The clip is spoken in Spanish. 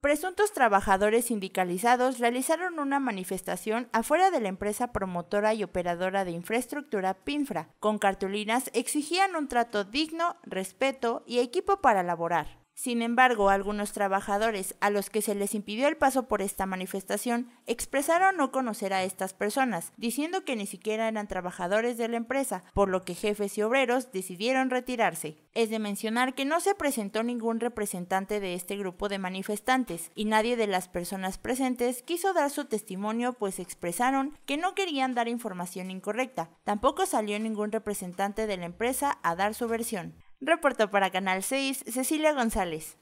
Presuntos trabajadores sindicalizados realizaron una manifestación afuera de la empresa promotora y operadora de infraestructura PINFRA. Con cartulinas exigían un trato digno, respeto y equipo para laborar. Sin embargo, algunos trabajadores a los que se les impidió el paso por esta manifestación expresaron no conocer a estas personas, diciendo que ni siquiera eran trabajadores de la empresa, por lo que jefes y obreros decidieron retirarse. Es de mencionar que no se presentó ningún representante de este grupo de manifestantes y nadie de las personas presentes quiso dar su testimonio pues expresaron que no querían dar información incorrecta. Tampoco salió ningún representante de la empresa a dar su versión. Reportó para Canal 6 Cecilia González.